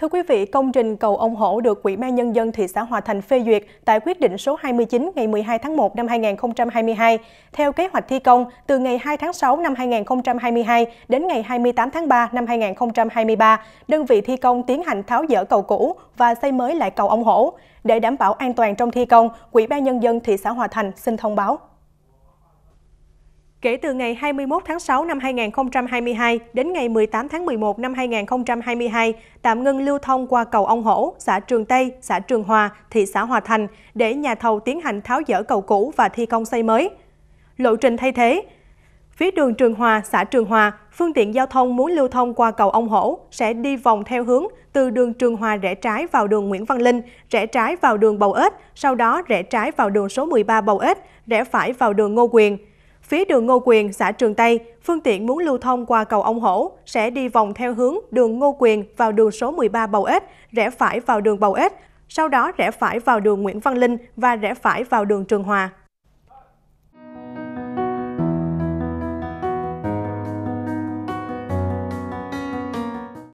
Thưa quý vị, công trình cầu ông Hổ được Ủy ban Nhân dân thị xã Hòa Thành phê duyệt tại quyết định số 29 ngày 12 tháng 1 năm 2022. Theo kế hoạch thi công, từ ngày 2 tháng 6 năm 2022 đến ngày 28 tháng 3 năm 2023, đơn vị thi công tiến hành tháo dỡ cầu cũ và xây mới lại cầu ông Hổ. Để đảm bảo an toàn trong thi công, Ủy ban Nhân dân thị xã Hòa Thành xin thông báo. Kể từ ngày 21 tháng 6 năm 2022 đến ngày 18 tháng 11 năm 2022, tạm ngưng lưu thông qua cầu Ông Hổ, xã Trường Tây, xã Trường Hòa, thị xã Hòa Thành để nhà thầu tiến hành tháo dỡ cầu cũ và thi công xây mới. Lộ trình thay thế Phía đường Trường Hòa, xã Trường Hòa, phương tiện giao thông muốn lưu thông qua cầu Ông Hổ sẽ đi vòng theo hướng từ đường Trường Hòa rẽ trái vào đường Nguyễn Văn Linh, rẽ trái vào đường Bầu Ếch, sau đó rẽ trái vào đường số 13 Bầu Ếch, rẽ phải vào đường Ngô Quyền – Phía đường Ngô Quyền, xã Trường Tây, phương tiện muốn lưu thông qua cầu Ông Hổ sẽ đi vòng theo hướng đường Ngô Quyền vào đường số 13 Bầu Ếch, rẽ phải vào đường Bầu Ếch, sau đó rẽ phải vào đường Nguyễn Văn Linh và rẽ phải vào đường Trường Hòa.